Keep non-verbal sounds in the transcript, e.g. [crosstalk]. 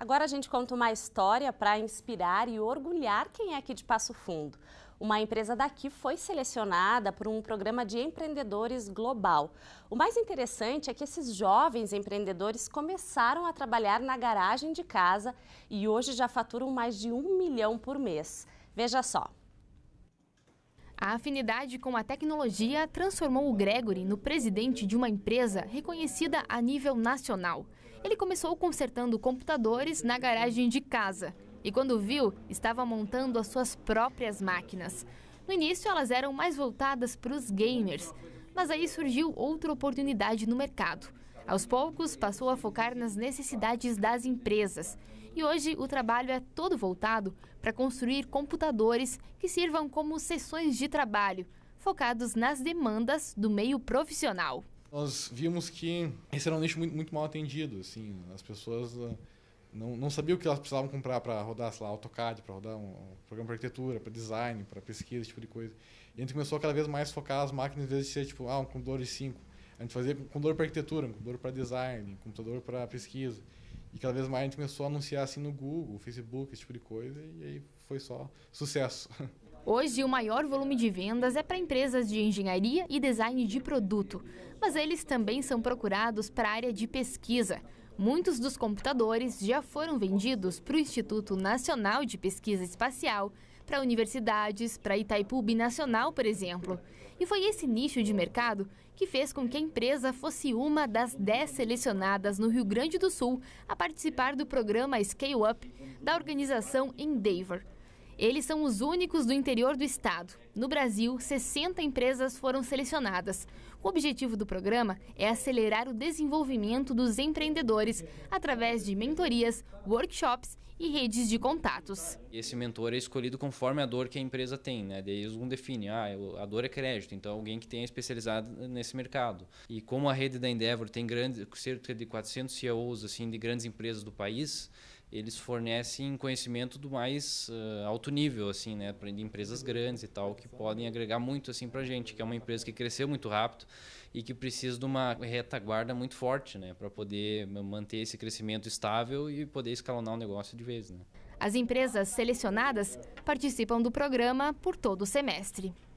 Agora a gente conta uma história para inspirar e orgulhar quem é aqui de Passo Fundo. Uma empresa daqui foi selecionada por um programa de empreendedores global. O mais interessante é que esses jovens empreendedores começaram a trabalhar na garagem de casa e hoje já faturam mais de um milhão por mês. Veja só. A afinidade com a tecnologia transformou o Gregory no presidente de uma empresa reconhecida a nível nacional. Ele começou consertando computadores na garagem de casa e, quando viu, estava montando as suas próprias máquinas. No início, elas eram mais voltadas para os gamers, mas aí surgiu outra oportunidade no mercado. Aos poucos, passou a focar nas necessidades das empresas. E hoje o trabalho é todo voltado para construir computadores que sirvam como sessões de trabalho, focados nas demandas do meio profissional. Nós vimos que esse era um nicho muito, muito mal atendido, assim, as pessoas ah, não, não sabiam o que elas precisavam comprar para rodar, sei lá, AutoCAD, para rodar um, um programa de arquitetura, para design, para pesquisa, esse tipo de coisa. E a gente começou cada vez mais focar as máquinas, em vez de ser tipo, ah, um computador de 5, a gente fazia computador para arquitetura, computador para design, computador para pesquisa. E cada vez mais a gente começou a anunciar assim no Google, Facebook, esse tipo de coisa, e aí foi só sucesso. [laughs] Hoje, o maior volume de vendas é para empresas de engenharia e design de produto, mas eles também são procurados para a área de pesquisa. Muitos dos computadores já foram vendidos para o Instituto Nacional de Pesquisa Espacial, para universidades, para Itaipu Binacional, por exemplo. E foi esse nicho de mercado que fez com que a empresa fosse uma das dez selecionadas no Rio Grande do Sul a participar do programa Scale Up da organização Endeavor. Eles são os únicos do interior do estado. No Brasil, 60 empresas foram selecionadas. O objetivo do programa é acelerar o desenvolvimento dos empreendedores através de mentorias, workshops e redes de contatos. Esse mentor é escolhido conforme a dor que a empresa tem, né? Daí um define, ah, a dor é crédito, então é alguém que tenha especializado nesse mercado. E como a rede da Endeavor tem grande, cerca de 400 CEOs assim de grandes empresas do país, eles fornecem conhecimento do mais uh, alto nível, assim, né, de empresas grandes e tal, que podem agregar muito assim para gente, que é uma empresa que cresceu muito rápido e que precisa de uma retaguarda muito forte, né, para poder manter esse crescimento estável e poder escalonar o negócio de vez, né. As empresas selecionadas participam do programa por todo o semestre.